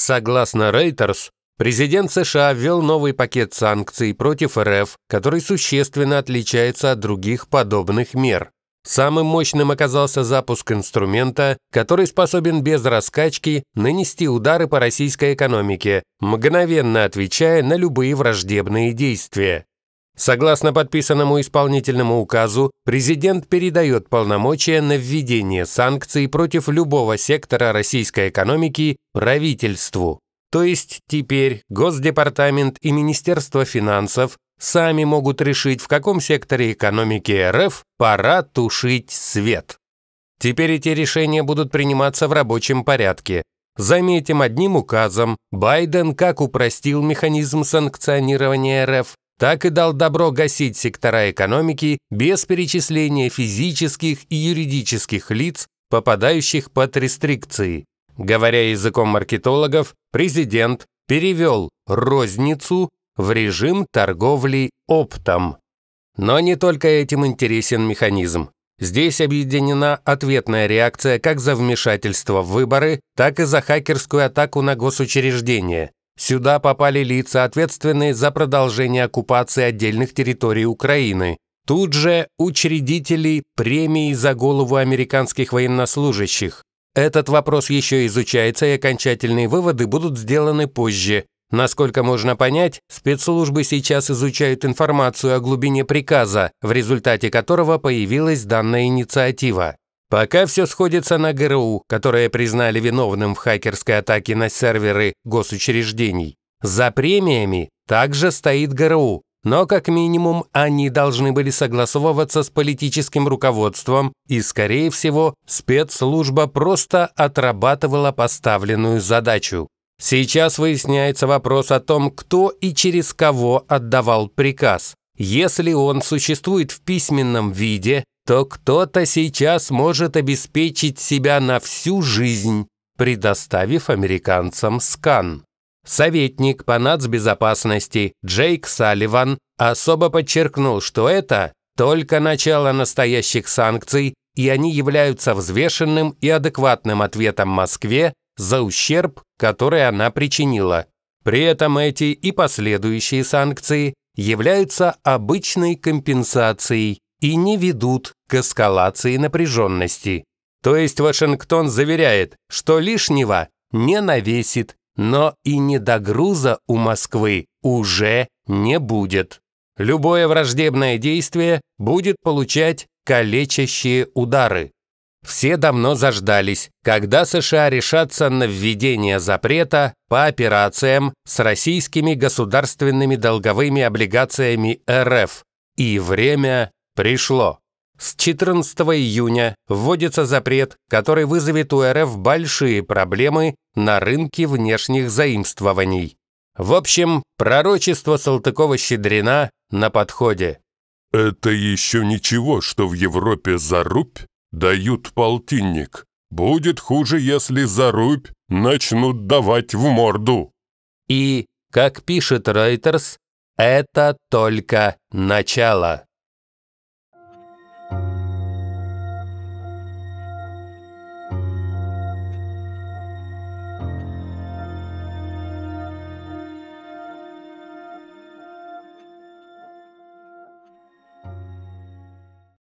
Согласно Reuters, президент США ввел новый пакет санкций против РФ, который существенно отличается от других подобных мер. Самым мощным оказался запуск инструмента, который способен без раскачки нанести удары по российской экономике, мгновенно отвечая на любые враждебные действия. Согласно подписанному исполнительному указу, президент передает полномочия на введение санкций против любого сектора российской экономики правительству. То есть теперь Госдепартамент и Министерство финансов сами могут решить, в каком секторе экономики РФ пора тушить свет. Теперь эти решения будут приниматься в рабочем порядке. Заметим одним указом, Байден как упростил механизм санкционирования РФ, так и дал добро гасить сектора экономики без перечисления физических и юридических лиц, попадающих под рестрикции. Говоря языком маркетологов, президент перевел розницу в режим торговли оптом. Но не только этим интересен механизм. Здесь объединена ответная реакция как за вмешательство в выборы, так и за хакерскую атаку на госучреждения. Сюда попали лица, ответственные за продолжение оккупации отдельных территорий Украины. Тут же учредители премии за голову американских военнослужащих. Этот вопрос еще изучается, и окончательные выводы будут сделаны позже. Насколько можно понять, спецслужбы сейчас изучают информацию о глубине приказа, в результате которого появилась данная инициатива. Пока все сходится на ГРУ, которое признали виновным в хакерской атаке на серверы госучреждений. За премиями также стоит ГРУ, но как минимум они должны были согласовываться с политическим руководством и, скорее всего, спецслужба просто отрабатывала поставленную задачу. Сейчас выясняется вопрос о том, кто и через кого отдавал приказ. Если он существует в письменном виде, то кто-то сейчас может обеспечить себя на всю жизнь, предоставив американцам скан. Советник по нацбезопасности Джейк Салливан особо подчеркнул, что это только начало настоящих санкций, и они являются взвешенным и адекватным ответом Москве за ущерб, который она причинила. При этом эти и последующие санкции являются обычной компенсацией и не ведут к эскалации напряженности. То есть Вашингтон заверяет, что лишнего не навесит, но и недогруза у Москвы уже не будет. Любое враждебное действие будет получать калечащие удары. Все давно заждались, когда США решатся на введение запрета по операциям с российскими государственными долговыми облигациями РФ. И время пришло. С 14 июня вводится запрет, который вызовет у РФ большие проблемы на рынке внешних заимствований. В общем, пророчество Салтыкова-Щедрина на подходе. «Это еще ничего, что в Европе за рубь дают полтинник. Будет хуже, если за рубь начнут давать в морду». И, как пишет Ройтерс, это только начало.